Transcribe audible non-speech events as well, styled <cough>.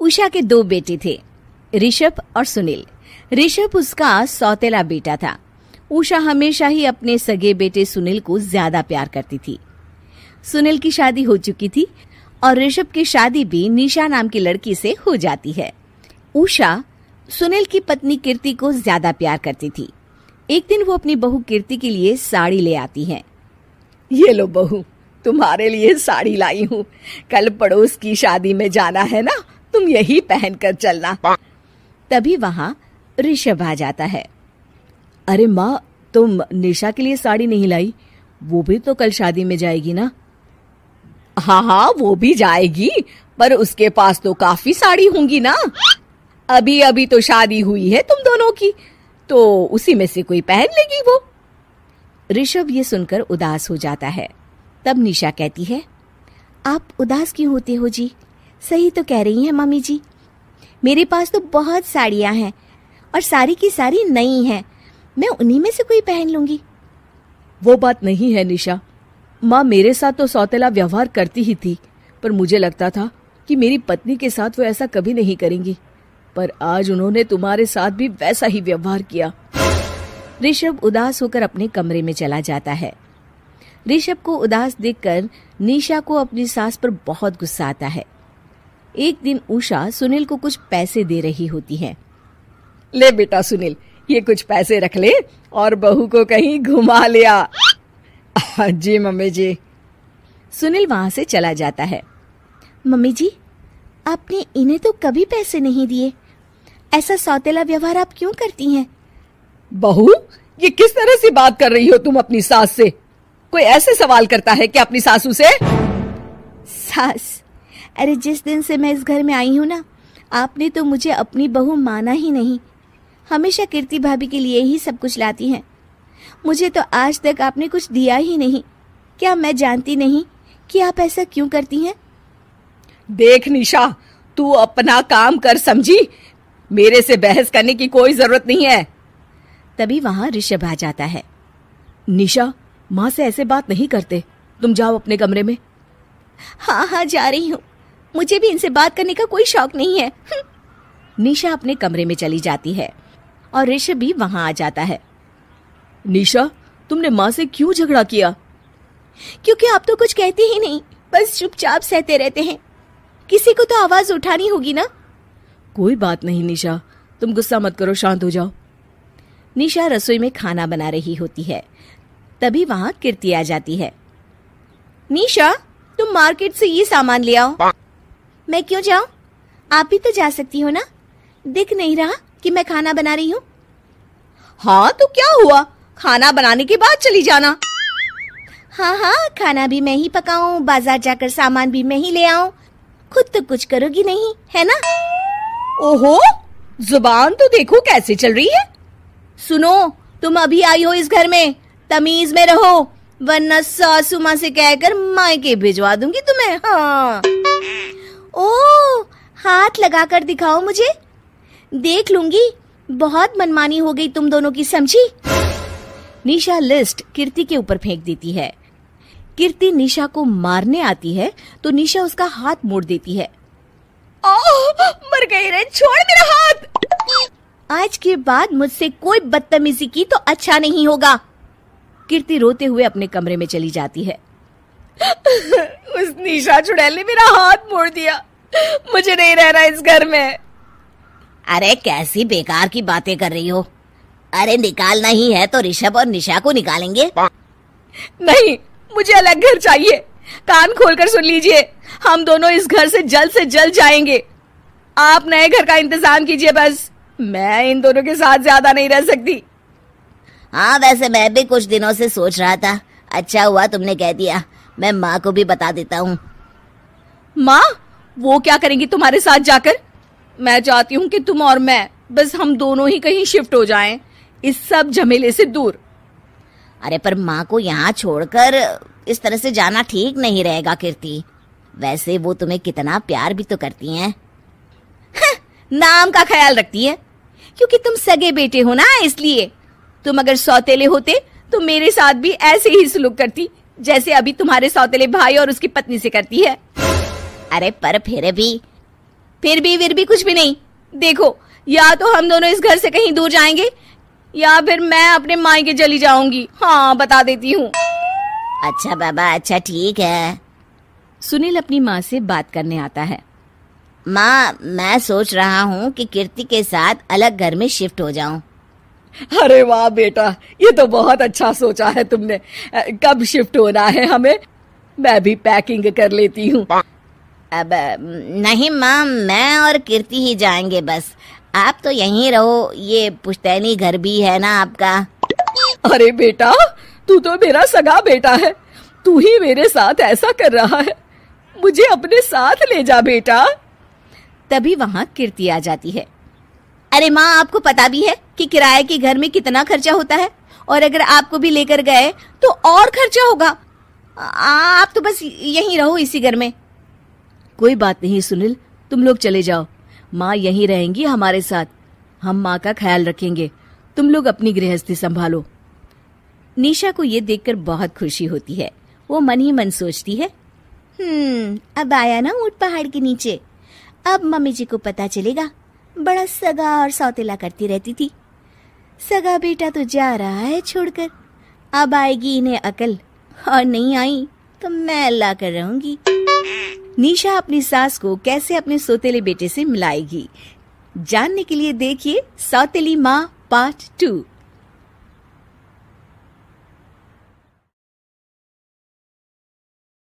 उषा के दो बेटे थे ऋषभ और सुनील ऋषभ उसका सौतेला बेटा था उषा हमेशा ही अपने सगे बेटे सुनील को ज्यादा प्यार करती थी सुनील की शादी हो चुकी थी और ऋषभ की शादी भी निशा नाम की लड़की से हो जाती है उषा सुनील की पत्नी कीर्ति को ज्यादा प्यार करती थी एक दिन वो अपनी बहू कीर्ति के लिए साड़ी ले आती है ये लो बहू तुम्हारे लिए साड़ी लाई हूँ कल पड़ोस की शादी में जाना है ना तुम यही पहनकर चलना तभी वहां ऋषभ आ जाता है अरे माँ तुम निशा के लिए साड़ी नहीं लाई वो भी तो कल शादी में जाएगी ना हाँ हाँ वो भी जाएगी पर उसके पास तो काफी साड़ी होंगी ना अभी अभी तो शादी हुई है तुम दोनों की तो उसी में से कोई पहन लेगी वो ऋषभ ये सुनकर उदास हो जाता है तब निशा कहती है आप उदास क्यों होते हो जी सही तो कह रही हैं मम्मी जी मेरे पास तो बहुत साड़ियां हैं और सारी की सारी नई हैं मैं उन्हीं में से कोई पहन लूंगी वो बात नहीं है निशा माँ मेरे साथ तो सौतेला व्यवहार करती ही थी पर मुझे लगता था कि मेरी पत्नी के साथ वो ऐसा कभी नहीं करेंगी पर आज उन्होंने तुम्हारे साथ भी वैसा ही व्यवहार किया ऋषभ उदास होकर अपने कमरे में चला जाता है ऋषभ को उदास देखकर निशा को अपनी सास पर बहुत गुस्सा आता है एक दिन उषा सुनील को कुछ पैसे दे रही होती है ले बेटा सुनील ये कुछ पैसे रख ले और बहू को कहीं घुमा लिया हाँ जी मम्मी जी सुनील वहां से चला जाता है मम्मी जी आपने इन्हें तो कभी पैसे नहीं दिए ऐसा सौतेला व्यवहार आप क्यों करती हैं बहू ये किस तरह से बात कर रही हो तुम अपनी सास से कोई ऐसे सवाल करता है कि अपनी सासू से सास अरे जिस दिन से मैं इस घर में आई हूँ ना आपने तो मुझे अपनी बहू माना ही नहीं हमेशा कीर्ति भाभी के लिए ही सब कुछ लाती हैं मुझे तो आज तक आपने कुछ दिया ही नहीं क्या मैं जानती नहीं कि आप ऐसा क्यों करती हैं देख निशा तू अपना काम कर समझी मेरे से बहस करने की कोई जरूरत नहीं है तभी वहां ऋषभ आ जाता है निशा माँ से ऐसे बात नहीं करते तुम जाओ अपने कमरे में हाँ हाँ जा रही हूँ मुझे भी इनसे बात करने का कोई शौक नहीं है निशा अपने कमरे में चली जाती है और ऋषभ भी वहां आ जाता है निशा तुमने माँ से क्यों झगड़ा किया क्योंकि आप तो कुछ कहती ही नहीं बस चुपचाप सहते रहते हैं किसी को तो आवाज उठानी होगी ना कोई बात नहीं निशा तुम गुस्सा मत करो शांत हो जाओ निशा रसोई में खाना बना रही होती है तभी वहाँ कीर्ति आ जाती है निशा तुम मार्केट से ये सामान ले आओ मैं क्यों जाऊं आप भी तो जा सकती हो ना दिख नहीं रहा कि मैं खाना बना रही हूँ हाँ तो क्या हुआ खाना बनाने के बाद चली जाना हाँ हाँ खाना भी मैं ही पकाऊं बाजार जाकर सामान भी मैं ही ले आऊं खुद तो कुछ करोगी नहीं है ना ओहो जुबान तो देखो कैसे चल रही है सुनो तुम अभी आई हो इस घर में तमीज में रहो वरना सासू माँ से कहकर मायके भिजवा दूंगी तुम्हें हाँ ओ हाथ लगाकर दिखाओ मुझे देख लूंगी बहुत मनमानी हो गई तुम दोनों की समझी निशा लिस्ट कीर्ति के ऊपर फेंक देती है कीर्ति निशा को मारने आती है तो निशा उसका हाथ मोड़ देती है ओह मर गई रे छोड़ मेरा हाथ आज के बाद मुझसे कोई बदतमीजी की तो अच्छा नहीं होगा कीर्ति रोते हुए अपने कमरे में चली जाती है <laughs> उस निशा चुड़ैल ने मेरा हाथ मोड़ दिया मुझे नहीं रहना इस घर में अरे कैसी बेकार की बातें कर रही हो अरे निकालना ही है तो ऋषभ और निशा को निकालेंगे नहीं मुझे अलग घर चाहिए कान खोलकर सुन लीजिए हम दोनों इस घर से जल्द से जल्द जाएंगे आप नए घर का इंतजाम कीजिए बस मैं इन दोनों के साथ ज्यादा नहीं रह सकती हाँ वैसे मैं भी कुछ दिनों से सोच रहा था अच्छा हुआ तुमने कह दिया मैं माँ को भी बता देता हूँ माँ वो क्या करेंगी तुम्हारे साथ जाकर मैं चाहती हूँ कि तुम और मैं बस हम दोनों ही कहीं शिफ्ट हो जाएं इस सब झमेले से दूर अरे पर माँ को यहाँ छोड़कर इस तरह से जाना ठीक नहीं रहेगा कीर्ति वैसे वो तुम्हें कितना प्यार भी तो करती हैं हाँ, नाम का ख्याल रखती है क्योंकि तुम सगे बेटे हो ना इसलिए तुम अगर सौतेले होते तो मेरे साथ भी ऐसे ही सुलूक करती जैसे अभी तुम्हारे सौतेले भाई और उसकी पत्नी से करती है अरे पर फिर भी फिर भी फिर भी कुछ भी नहीं देखो या तो हम दोनों इस घर से कहीं दूर जाएंगे या फिर मैं अपने माई के जली जाऊंगी हाँ बता देती हूँ अच्छा बाबा अच्छा ठीक है सुनील अपनी माँ से बात करने आता है माँ मैं सोच रहा हूँ कि कीर्ति के साथ अलग घर में शिफ्ट हो जाऊँ अरे वाह बेटा ये तो बहुत अच्छा सोचा है तुमने कब शिफ्ट होना है हमें मैं भी पैकिंग कर लेती हूँ अब नहीं माँ मैं और कीर्ति ही जाएंगे बस आप तो यहीं रहो ये पुश्तैनी घर भी है ना आपका अरे बेटा तू तो मेरा सगा बेटा है तू ही मेरे साथ ऐसा कर रहा है मुझे अपने साथ ले जा बेटा तभी वहाँ कीर्ति आ जाती है अरे माँ आपको पता भी है कि किराए के घर में कितना खर्चा होता है और अगर आपको भी लेकर गए तो और खर्चा होगा आप तो बस यहीं रहो इसी घर में कोई बात नहीं सुनील तुम लोग चले जाओ माँ यहीं रहेंगी हमारे साथ हम माँ का ख्याल रखेंगे तुम लोग अपनी गृहस्थी संभालो निशा को ये देखकर बहुत खुशी होती है वो मन ही मन सोचती है हम्म अब आया ना ऊट पहाड़ के नीचे अब मम्मी जी को पता चलेगा बड़ा सगा और सौतेला करती रहती थी सगा बेटा तो जा रहा है छोड़कर अब आएगी इन्हें अकल और नहीं आई तो मैं अल्लाह कर रहूंगी निशा अपनी सास को कैसे अपने सोतेले बेटे से मिलाएगी जानने के लिए देखिए सौतेली माँ पार्ट टू